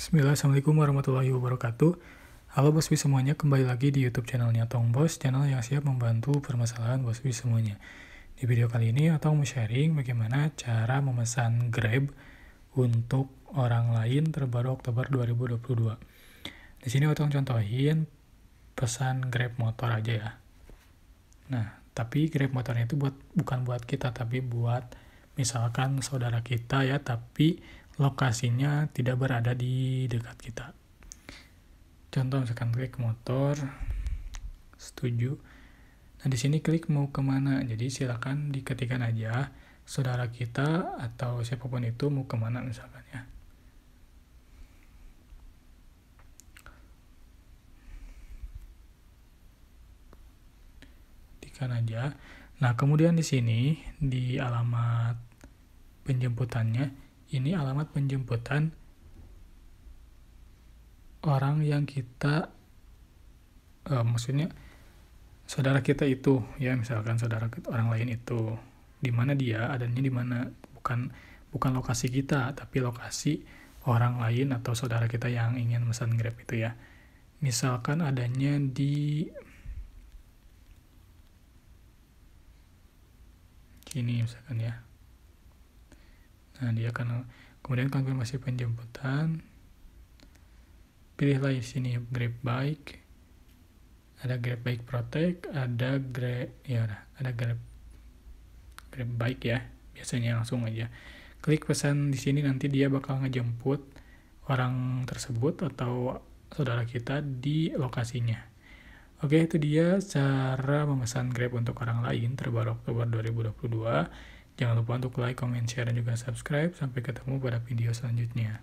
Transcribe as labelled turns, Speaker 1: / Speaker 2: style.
Speaker 1: Bismillah, Assalamualaikum warahmatullahi wabarakatuh. Halo Boswi semuanya, kembali lagi di YouTube channelnya Tong Bos, channel yang siap membantu permasalahan Boswi semuanya. Di video kali ini, Tong mau sharing bagaimana cara memesan Grab untuk orang lain terbaru Oktober 2022. Di sini Otong contohin pesan Grab motor aja ya. Nah, tapi Grab motornya itu buat bukan buat kita tapi buat misalkan saudara kita ya, tapi lokasinya tidak berada di dekat kita. Contoh misalkan klik motor, setuju. Nah di sini klik mau kemana, jadi silakan diketikkan aja saudara kita atau siapapun itu mau kemana misalkan ya. Ketikkan aja. Nah kemudian di sini di alamat penjemputannya ini alamat penjemputan orang yang kita uh, maksudnya saudara kita itu ya misalkan saudara kita, orang lain itu di mana dia adanya di mana bukan bukan lokasi kita tapi lokasi orang lain atau saudara kita yang ingin pesan Grab itu ya misalkan adanya di sini misalkan ya Nah, dia akan kemudian konfirmasi penjemputan. Pilihlah di sini Grab Bike. Ada Grab Bike Protect, ada Grab ya ada Grab Grab Bike ya. Biasanya langsung aja. Klik pesan di sini nanti dia bakal ngejemput orang tersebut atau saudara kita di lokasinya. Oke, itu dia cara memesan Grab untuk orang lain terbaru Oktober 2022. Jangan lupa untuk like, comment, share, dan juga subscribe. Sampai ketemu pada video selanjutnya.